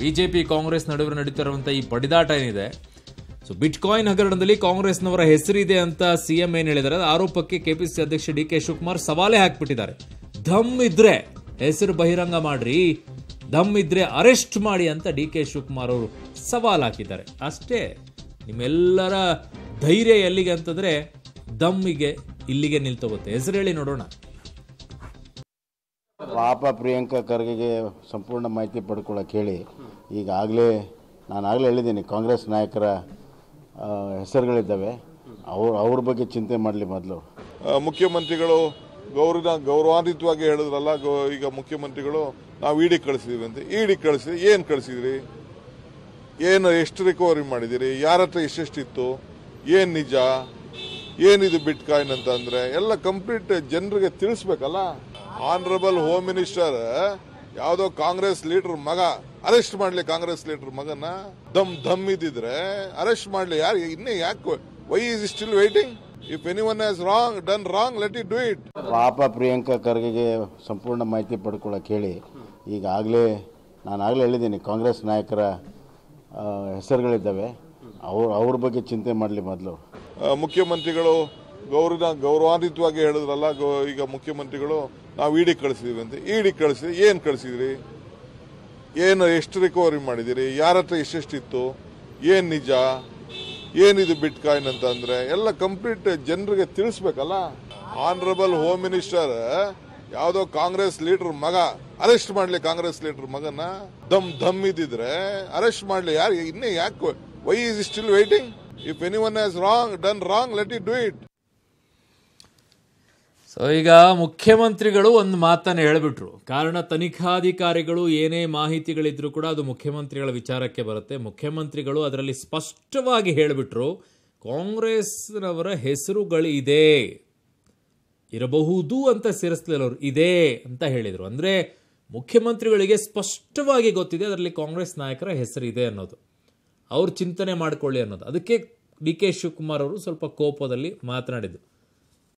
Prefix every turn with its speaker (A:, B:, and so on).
A: BJP Congress ನಡುವೆ ನಡೀತಾ ಈ ಬಡಿದಾಟ ಏನಿದೆ ಸೊ ಬಿಟ್ಕಾಯಿನ್ ಹಗರಣದಲ್ಲಿ ಕಾಂಗ್ರೆಸ್ನವರ ಹೆಸರಿದೆ ಅಂತ ಸಿ ಎಂ ಏನು ಹೇಳಿದ್ದಾರೆ ಆರೋಪಕ್ಕೆ ಕೆಪಿಸಿಸಿ ಅಧ್ಯಕ್ಷ ಡಿ ಕೆ ಶಿವಕುಮಾರ್ ಸವಾಲೇ ಹಾಕಿಬಿಟ್ಟಿದ್ದಾರೆ ಧಮ್ ಇದ್ರೆ ಹೆಸರು ಬಹಿರಂಗ ಮಾಡ್ರಿ ಧಮ್ ಇದ್ರೆ ಅರೆಸ್ಟ್ ಮಾಡಿ ಅಂತ ಡಿ ಕೆ ಶಿವಕುಮಾರ್ ಅವರು ಸವಾಲು ಹಾಕಿದ್ದಾರೆ ಅಷ್ಟೇ ನಿಮ್ಮೆಲ್ಲರ ಧೈರ್ಯ ಎಲ್ಲಿಗೆ ಅಂತಂದರೆ ದಮ್ಮಿಗೆ ಇಲ್ಲಿಗೆ ನಿಲ್ತೋಗುತ್ತೆ ಹೆಸರು ಹೇಳಿ ನೋಡೋಣ
B: ಪಾಪ ಪ್ರಿಯಾಂಕಾ ಖರ್ಗೆಗೆ ಸಂಪೂರ್ಣ ಮಾಹಿತಿ ಪಡ್ಕೊಳ್ಳೋಕೆ ಹೇಳಿ ಈಗಾಗಲೇ ಆಗಲೇ ಹೇಳಿದ್ದೀನಿ ಕಾಂಗ್ರೆಸ್ ನಾಯಕರ ಹೆಸರುಗಳಿದ್ದಾವೆ ಅವ್ರ ಅವ್ರ ಬಗ್ಗೆ ಚಿಂತೆ ಮಾಡಲಿ ಮೊದಲು
C: ಮುಖ್ಯಮಂತ್ರಿಗಳು ಗೌರವ ಗೌರವಾನ್ವಿತವಾಗಿ ಹೇಳಿದ್ರಲ್ಲ ಈಗ ಮುಖ್ಯಮಂತ್ರಿಗಳು ನಾವು ಇಡಿ ಕಳಿಸಿದ್ವಿ ಅಂತ ಇಡಿ ಕಳಿಸಿದ್ರಿ ಏನು ಕಳಿಸಿದ್ರಿ ಏನು ಎಷ್ಟು ರಿಕವರಿ ಮಾಡಿದಿರಿ ಯಾರ ಹತ್ರ ಎಷ್ಟೆಷ್ಟಿತ್ತು ಏನು ನಿಜ ಏನಿದು ಬಿಟ್ ಕಾಯಿನ್ ಅಂತಂದರೆ ಎಲ್ಲ ಕಂಪ್ಲೀಟ್ ಜನರಿಗೆ ತಿಳಿಸ್ಬೇಕಲ್ಲ ಆನರಬಲ್ ಹೋಮ್ ಮಿನಿಸ್ಟರ್ ಯಾವುದೋ ಕಾಂಗ್ರೆಸ್ ಲೀಡರ್ ಮಗ ಅರೆಸ್ಟ್ ಮಾಡಲಿ ಕಾಂಗ್ರೆಸ್ ಲೀಡರ್ ಮಗನ ದಮ್ ದಮ್ ಇದ್ದಿದ್ರೆ ಅರೆಸ್ಟ್ ಮಾಡಲಿ ಯಾರು ಇನ್ನೇ ಯಾಕೆ why is still waiting if any one has wrong done wrong let it do it
B: ಪಾಪ ಪ್ರಿಯಾಂಕಾ ಖರ್ಗೆಗೆ ಸಂಪೂರ್ಣ ಮಾಹಿತಿ ಪಡ್ಕೊಳ್ಳೋಕೆ ಹೇಳಿ ಈಗಾಗಲೇ ನಾನು ಆಗಲೇ ಹೇಳಿದ್ದೀನಿ ಕಾಂಗ್ರೆಸ್ ನಾಯಕರ ಹೆಸರುಗಳಿದ್ದಾವೆ ಅವ್ರ ಅವ್ರ ಬಗ್ಗೆ ಚಿಂತೆ ಮಾಡಲಿ ಮೊದಲು
C: ಮುಖ್ಯಮಂತ್ರಿಗಳು ಗೌರವ ಗೌರವಾನ್ವಿತವಾಗಿ ಹೇಳಿದ್ರಲ್ಲ ಈಗ ಮುಖ್ಯಮಂತ್ರಿಗಳು ನಾವು ಇಡಿ ಕಳಿಸಿದೀವಿ ಅಂತ ಇಡಿ ಕಳಿಸಿದ್ರಿ ಏನು ಕಳಿಸಿದ್ರಿ ಏನು ಎಷ್ಟು ರಿಕವರಿ ಮಾಡಿದಿರಿ ಯಾರ ಹತ್ರ ಎಷ್ಟೆಷ್ಟಿತ್ತು ಏನು ನಿಜ ಏನಿದು ಬಿಟ್ ಕಾಯಿನ್ ಅಂತ ಅಂದರೆ ಎಲ್ಲ ಕಂಪ್ಲೀಟ್ ಜನರಿಗೆ ತಿಳಿಸ್ಬೇಕಲ್ಲ ಆನರಬಲ್ ಹೋಮ್ ಮಿನಿಸ್ಟರ್ ಯಾವುದೋ ಕಾಂಗ್ರೆಸ್ ಲೀಡರ್ ಮಗ ಅರೆಸ್ಟ್ ಮಾಡಲಿ ಕಾಂಗ್ರೆಸ್ ಲೀಡರ್ ಮಗನ ದಮ್ ಧಮ್ ಇದ್ದಿದ್ರೆ ಅರೆಸ್ಟ್ ಮಾಡಲಿ ಯಾರು ಇನ್ನೇ ಯಾಕೆ why is still waiting if any one has wrong done wrong let it do it
A: so ಈಗ ಮುಖ್ಯಮಂತ್ರಿಗಳು ಒಂದು ಮಾತನ್ನು ಹೇಳಿಬಿಟ್ರು ಕಾರಣ ತನಿಖಾಧಿಕಾರಿಗಳು ಏನೇ ಮಾಹಿತಿಗಳಿದ್ರು ಕೂಡ ಅದು ಮುಖ್ಯಮಂತ್ರಿಗಳ ವಿಚಾರಕ್ಕೆ ಬರುತ್ತೆ ಮುಖ್ಯಮಂತ್ರಿಗಳು ಅದರಲ್ಲಿ ಸ್ಪಷ್ಟವಾಗಿ ಹೇಳಿಬಿಟ್ರು ಕಾಂಗ್ರೆಸ್ನವರ ಹೆಸರುಗಳಿದೆ ಇರಬಹುದು ಅಂತ ಅವರು ಇದೆ ಅಂತ ಹೇಳಿದರು ಅಂದರೆ ಮುಖ್ಯಮಂತ್ರಿಗಳಿಗೆ ಸ್ಪಷ್ಟವಾಗಿ ಗೊತ್ತಿದೆ ಅದರಲ್ಲಿ ಕಾಂಗ್ರೆಸ್ ನಾಯಕರ ಹೆಸರಿದೆ ಅನ್ನೋದು ಅವ್ರು ಚಿಂತನೆ ಮಾಡಿಕೊಳ್ಳಿ ಅನ್ನೋದು ಅದಕ್ಕೆ ಡಿ ಕೆ ಶಿವಕುಮಾರ್ ಅವರು ಸ್ವಲ್ಪ ಕೋಪದಲ್ಲಿ ಮಾತನಾಡಿದರು